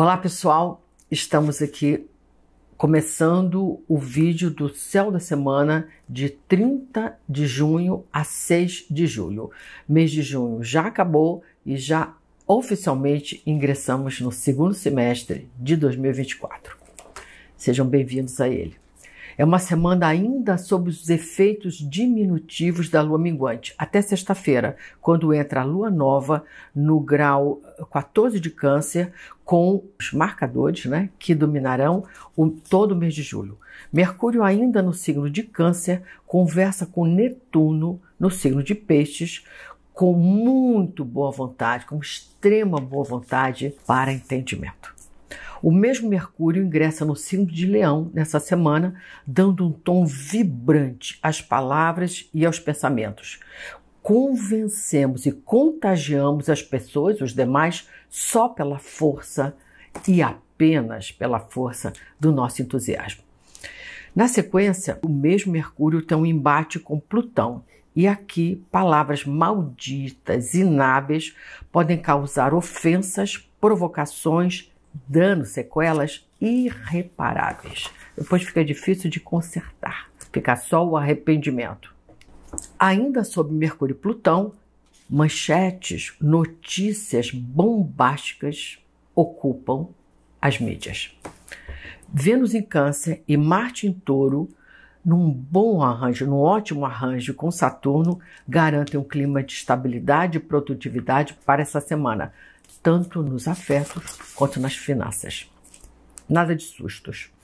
Olá pessoal, estamos aqui começando o vídeo do céu da semana de 30 de junho a 6 de julho. Mês de junho já acabou e já oficialmente ingressamos no segundo semestre de 2024. Sejam bem-vindos a ele. É uma semana ainda sob os efeitos diminutivos da lua minguante, até sexta-feira, quando entra a lua nova no grau 14 eh, de Câncer, com os marcadores né, que dominarão o, todo o mês de julho. Mercúrio, ainda no signo de Câncer, conversa com Netuno no signo de Peixes, com muito boa vontade, com extrema boa vontade para entendimento. O mesmo Mercúrio ingressa no signo de Leão nessa semana, dando um tom vibrante às palavras e aos pensamentos. Convencemos e contagiamos as pessoas, os demais, só pela força e apenas pela força do nosso entusiasmo. Na sequência, o mesmo Mercúrio tem um embate com Plutão, e aqui, palavras malditas, inábeis, podem causar ofensas, provocações danos, sequelas irreparáveis. Depois fica difícil de consertar, fica só o arrependimento. Ainda sob Mercúrio e Plutão, manchetes, notícias bombásticas ocupam as mídias. Vênus em Câncer e Marte em Touro num bom arranjo, num ótimo arranjo com Saturno, garantem um clima de estabilidade e produtividade para essa semana, tanto nos afetos quanto nas finanças. Nada de sustos.